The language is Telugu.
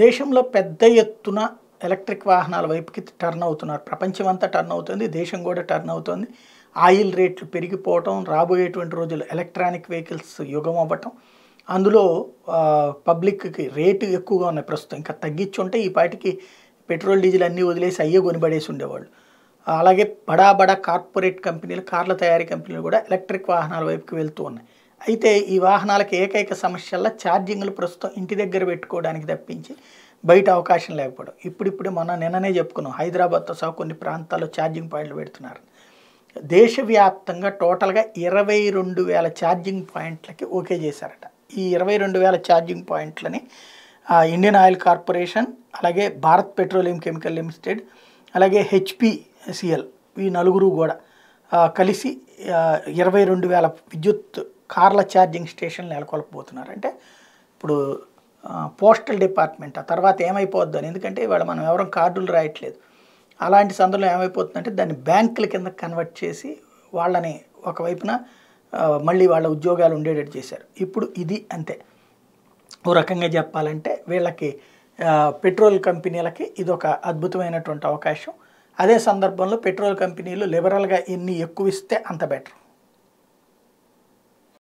దేశంలో పెద్ద ఎత్తున ఎలక్ట్రిక్ వాహనాల వైపుకి టర్న్ అవుతున్నారు ప్రపంచం అంతా టర్న్ అవుతుంది దేశం కూడా టర్న్ అవుతుంది ఆయిల్ రేట్లు పెరిగిపోవటం రాబోయేటువంటి రోజులు ఎలక్ట్రానిక్ వెహికల్స్ యుగం అవ్వటం అందులో పబ్లిక్కి రేటు ఎక్కువగా ఉన్నాయి ప్రస్తుతం ఇంకా ఉంటే ఈ పాటికి పెట్రోల్ డీజిల్ అన్నీ వదిలేసి అయ్యే కొనిపడేసి ఉండేవాళ్ళు అలాగే బడా బడా కార్పొరేట్ కంపెనీలు కార్ల తయారీ కంపెనీలు కూడా ఎలక్ట్రిక్ వాహనాల వైపుకి వెళ్తూ ఉన్నాయి అయితే ఈ వాహనాలకు ఏకైక సమస్యల్లో ఛార్జింగ్లు ప్రస్తుతం ఇంటి దగ్గర పెట్టుకోవడానికి తప్పించి బయట అవకాశం లేకపోవడం ఇప్పుడిప్పుడే మొన్న నిన్ననే చెప్పుకున్నాం హైదరాబాద్తో సహా కొన్ని ప్రాంతాల్లో ఛార్జింగ్ పాయింట్లు పెడుతున్నారు దేశవ్యాప్తంగా టోటల్గా ఇరవై రెండు వేల ఛార్జింగ్ పాయింట్లకి ఓకే చేశారట ఈ ఇరవై రెండు వేల ఛార్జింగ్ పాయింట్లని ఇండియన్ ఆయిల్ కార్పొరేషన్ అలాగే భారత్ పెట్రోలియం కెమికల్ లిమిటెడ్ అలాగే హెచ్పిసిఎల్ ఈ నలుగురు కూడా కలిసి ఇరవై రెండు వేల విద్యుత్ కార్ల ఛార్జింగ్ స్టేషన్లు నెలకొల్పబోతున్నారు అంటే ఇప్పుడు పోస్టల్ డిపార్ట్మెంట్ ఆ తర్వాత ఏమైపోద్దు అని ఎందుకంటే ఇవాళ మనం ఎవరం కార్డులు రాయట్లేదు అలాంటి సందర్భంలో ఏమైపోతుందంటే దాన్ని బ్యాంకుల కింద కన్వర్ట్ చేసి వాళ్ళని ఒకవైపున మళ్ళీ వాళ్ళ ఉద్యోగాలు ఉండేటట్టు చేశారు ఇప్పుడు ఇది అంతే ఓ రకంగా చెప్పాలంటే వీళ్ళకి పెట్రోల్ కంపెనీలకి ఇది ఒక అద్భుతమైనటువంటి అవకాశం అదే సందర్భంలో పెట్రోల్ కంపెనీలు లిబరల్గా ఎన్ని ఎక్కువ ఇస్తే అంత బెటర్